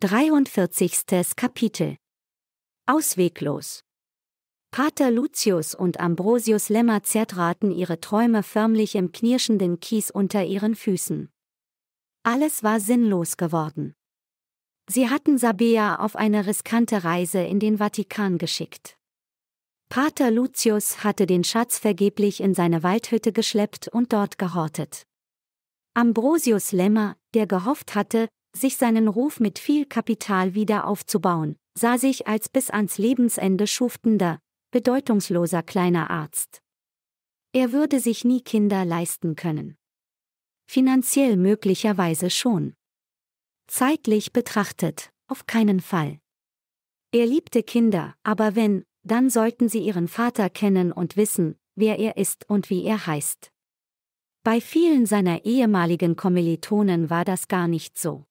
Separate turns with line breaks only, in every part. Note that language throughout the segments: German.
43. Kapitel Ausweglos Pater Lucius und Ambrosius Lemmer zertraten ihre Träume förmlich im knirschenden Kies unter ihren Füßen. Alles war sinnlos geworden. Sie hatten Sabea auf eine riskante Reise in den Vatikan geschickt. Pater Lucius hatte den Schatz vergeblich in seine Waldhütte geschleppt und dort gehortet. Ambrosius Lemmer, der gehofft hatte, sich seinen Ruf mit viel Kapital wieder aufzubauen, sah sich als bis ans Lebensende schuftender, bedeutungsloser kleiner Arzt. Er würde sich nie Kinder leisten können. Finanziell möglicherweise schon. Zeitlich betrachtet, auf keinen Fall. Er liebte Kinder, aber wenn, dann sollten sie ihren Vater kennen und wissen, wer er ist und wie er heißt. Bei vielen seiner ehemaligen Kommilitonen war das gar nicht so.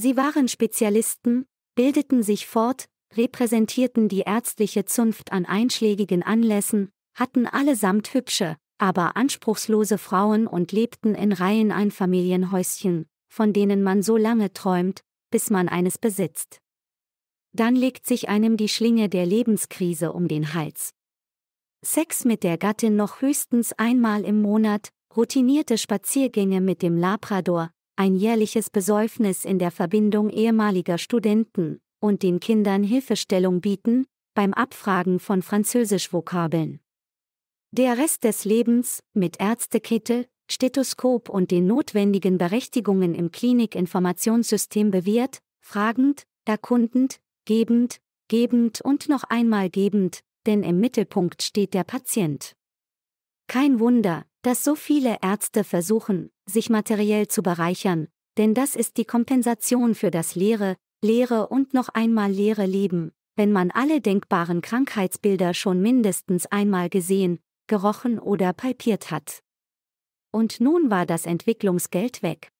Sie waren Spezialisten, bildeten sich fort, repräsentierten die ärztliche Zunft an einschlägigen Anlässen, hatten allesamt hübsche, aber anspruchslose Frauen und lebten in Reihen Einfamilienhäuschen, von denen man so lange träumt, bis man eines besitzt. Dann legt sich einem die Schlinge der Lebenskrise um den Hals. Sex mit der Gattin noch höchstens einmal im Monat, routinierte Spaziergänge mit dem Labrador, ein jährliches Besäufnis in der Verbindung ehemaliger Studenten und den Kindern Hilfestellung bieten, beim Abfragen von Französisch-Vokabeln. Der Rest des Lebens, mit Ärztekittel, Stethoskop und den notwendigen Berechtigungen im Klinikinformationssystem bewährt, fragend, erkundend, gebend, gebend und noch einmal gebend, denn im Mittelpunkt steht der Patient. Kein Wunder, dass so viele Ärzte versuchen, sich materiell zu bereichern, denn das ist die Kompensation für das leere, leere und noch einmal leere Leben, wenn man alle denkbaren Krankheitsbilder schon mindestens einmal gesehen, gerochen oder palpiert hat. Und nun war das Entwicklungsgeld weg.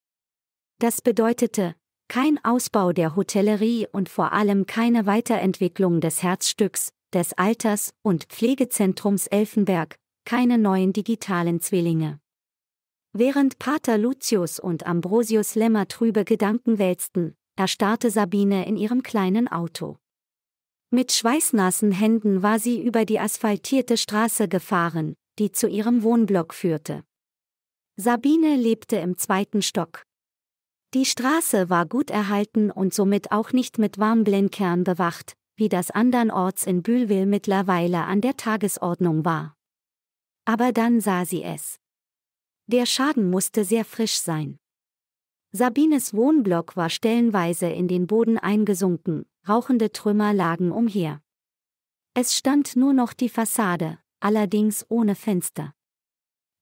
Das bedeutete, kein Ausbau der Hotellerie und vor allem keine Weiterentwicklung des Herzstücks, des Alters- und Pflegezentrums Elfenberg, keine neuen digitalen Zwillinge. Während Pater Lucius und Ambrosius Lämmer trübe Gedanken wälzten, erstarrte Sabine in ihrem kleinen Auto. Mit schweißnassen Händen war sie über die asphaltierte Straße gefahren, die zu ihrem Wohnblock führte. Sabine lebte im zweiten Stock. Die Straße war gut erhalten und somit auch nicht mit Warmblenkern bewacht, wie das andernorts in Bühlwil mittlerweile an der Tagesordnung war. Aber dann sah sie es. Der Schaden musste sehr frisch sein. Sabines Wohnblock war stellenweise in den Boden eingesunken, rauchende Trümmer lagen umher. Es stand nur noch die Fassade, allerdings ohne Fenster.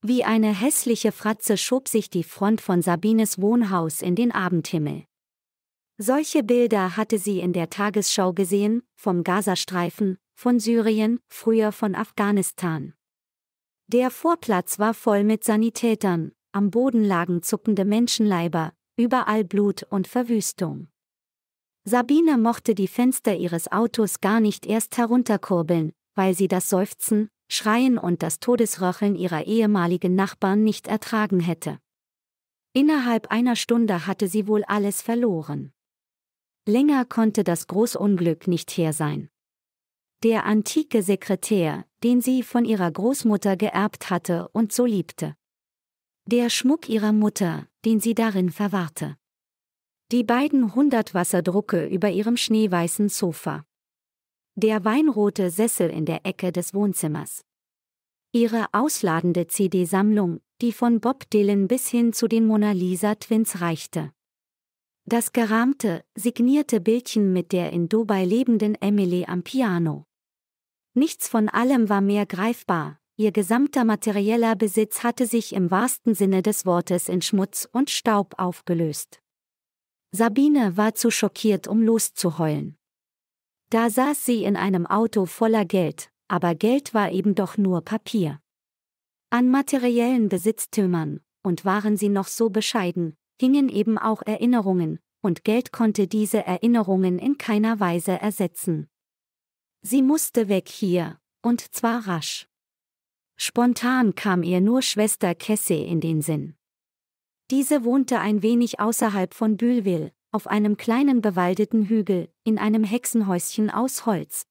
Wie eine hässliche Fratze schob sich die Front von Sabines Wohnhaus in den Abendhimmel. Solche Bilder hatte sie in der Tagesschau gesehen, vom Gazastreifen, von Syrien, früher von Afghanistan. Der Vorplatz war voll mit Sanitätern, am Boden lagen zuckende Menschenleiber, überall Blut und Verwüstung. Sabine mochte die Fenster ihres Autos gar nicht erst herunterkurbeln, weil sie das Seufzen, Schreien und das Todesröcheln ihrer ehemaligen Nachbarn nicht ertragen hätte. Innerhalb einer Stunde hatte sie wohl alles verloren. Länger konnte das Großunglück nicht her sein. Der antike Sekretär, den sie von ihrer Großmutter geerbt hatte und so liebte. Der Schmuck ihrer Mutter, den sie darin verwahrte. Die beiden Hundertwasserdrucke über ihrem schneeweißen Sofa. Der weinrote Sessel in der Ecke des Wohnzimmers. Ihre ausladende CD-Sammlung, die von Bob Dylan bis hin zu den Mona Lisa Twins reichte. Das gerahmte, signierte Bildchen mit der in Dubai lebenden Emily am Piano. Nichts von allem war mehr greifbar, ihr gesamter materieller Besitz hatte sich im wahrsten Sinne des Wortes in Schmutz und Staub aufgelöst. Sabine war zu schockiert, um loszuheulen. Da saß sie in einem Auto voller Geld, aber Geld war eben doch nur Papier. An materiellen Besitztümern, und waren sie noch so bescheiden, hingen eben auch Erinnerungen, und Geld konnte diese Erinnerungen in keiner Weise ersetzen. Sie musste weg hier, und zwar rasch. Spontan kam ihr nur Schwester Kessé in den Sinn. Diese wohnte ein wenig außerhalb von Bülwil, auf einem kleinen bewaldeten Hügel, in einem Hexenhäuschen aus Holz.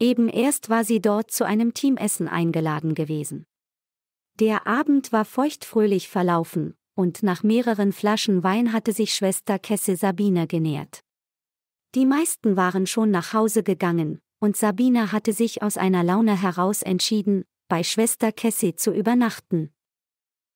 Eben erst war sie dort zu einem Teamessen eingeladen gewesen. Der Abend war feuchtfröhlich verlaufen, und nach mehreren Flaschen Wein hatte sich Schwester Kesse Sabine genährt. Die meisten waren schon nach Hause gegangen, und Sabina hatte sich aus einer Laune heraus entschieden, bei Schwester Cassie zu übernachten.